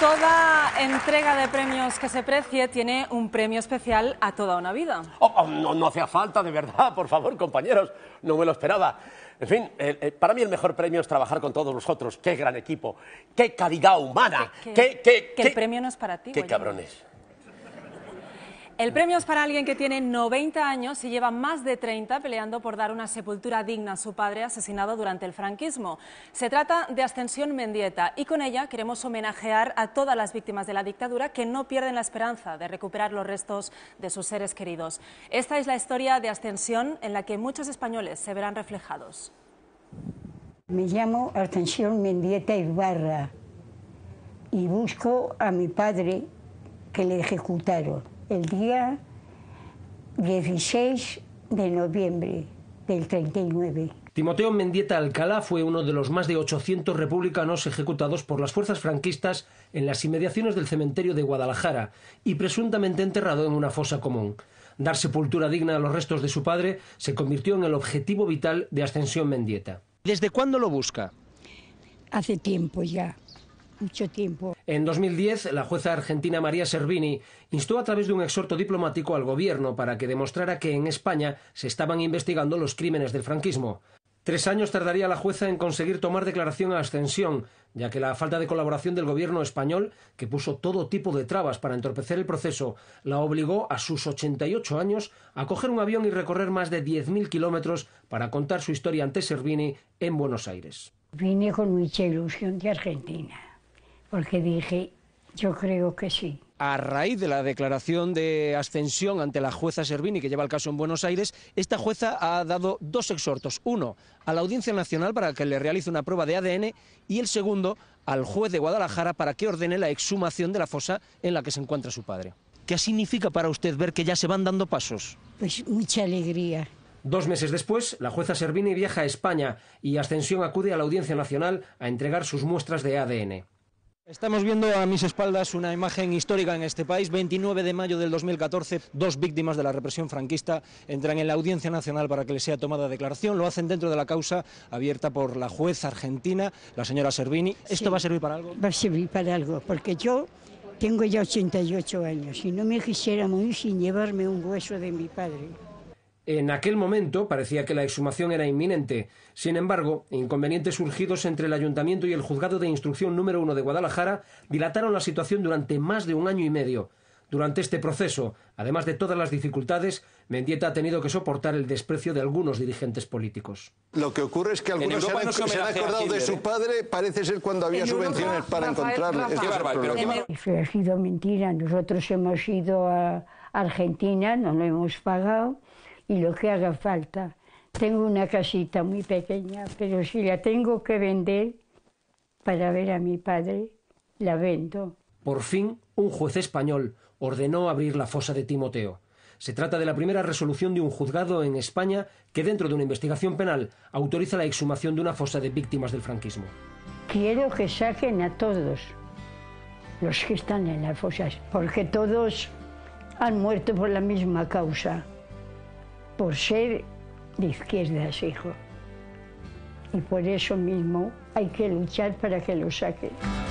Toda entrega de premios que se precie tiene un premio especial a toda una vida. Oh, oh, no, hacía falta, de verdad, por favor, compañeros, no me lo esperaba. En fin, eh, eh, para mí el mejor premio es trabajar con todos vosotros. Qué gran equipo, qué calidad humana. qué, el premio no es para ti. Qué cabrones. El premio es para alguien que tiene 90 años y lleva más de 30 peleando por dar una sepultura digna a su padre asesinado durante el franquismo. Se trata de Ascensión Mendieta y con ella queremos homenajear a todas las víctimas de la dictadura que no pierden la esperanza de recuperar los restos de sus seres queridos. Esta es la historia de Ascensión en la que muchos españoles se verán reflejados. Me llamo Ascensión Mendieta Ibarra y busco a mi padre que le ejecutaron el día 16 de noviembre del 39. Timoteo Mendieta Alcalá fue uno de los más de 800 republicanos ejecutados por las fuerzas franquistas en las inmediaciones del cementerio de Guadalajara y presuntamente enterrado en una fosa común. Dar sepultura digna a los restos de su padre se convirtió en el objetivo vital de Ascensión Mendieta. ¿Desde cuándo lo busca? Hace tiempo ya mucho tiempo. En 2010, la jueza argentina María Servini instó a través de un exhorto diplomático al gobierno para que demostrara que en España se estaban investigando los crímenes del franquismo. Tres años tardaría la jueza en conseguir tomar declaración a Ascensión, ya que la falta de colaboración del gobierno español, que puso todo tipo de trabas para entorpecer el proceso, la obligó a sus 88 años a coger un avión y recorrer más de 10.000 kilómetros para contar su historia ante Servini en Buenos Aires. Vine con mucha ilusión de Argentina porque dije, yo creo que sí. A raíz de la declaración de Ascensión ante la jueza Servini, que lleva el caso en Buenos Aires, esta jueza ha dado dos exhortos. Uno, a la Audiencia Nacional para que le realice una prueba de ADN y el segundo, al juez de Guadalajara para que ordene la exhumación de la fosa en la que se encuentra su padre. ¿Qué significa para usted ver que ya se van dando pasos? Pues mucha alegría. Dos meses después, la jueza Servini viaja a España y Ascensión acude a la Audiencia Nacional a entregar sus muestras de ADN. Estamos viendo a mis espaldas una imagen histórica en este país. 29 de mayo del 2014, dos víctimas de la represión franquista entran en la Audiencia Nacional para que les sea tomada declaración. Lo hacen dentro de la causa abierta por la juez argentina, la señora Servini. ¿Esto va a servir para algo? Va a servir para algo, porque yo tengo ya 88 años y no me quisiera morir sin llevarme un hueso de mi padre. En aquel momento parecía que la exhumación era inminente. Sin embargo, inconvenientes surgidos entre el ayuntamiento y el juzgado de instrucción número uno de Guadalajara dilataron la situación durante más de un año y medio. Durante este proceso, además de todas las dificultades, Mendieta ha tenido que soportar el desprecio de algunos dirigentes políticos. Lo que ocurre es que algunos se han, se, acordado de su ¿eh? padre, parece ser cuando había subvenciones para encontrarle. Rafael, Eso ha sido mentira. Nosotros hemos ido a Argentina, no lo hemos pagado y lo que haga falta. Tengo una casita muy pequeña, pero si la tengo que vender para ver a mi padre, la vendo. Por fin, un juez español ordenó abrir la fosa de Timoteo. Se trata de la primera resolución de un juzgado en España que dentro de una investigación penal autoriza la exhumación de una fosa de víctimas del franquismo. Quiero que saquen a todos los que están en las fosas, porque todos han muerto por la misma causa por ser de izquierdas, hijo. Y por eso mismo hay que luchar para que lo saquen.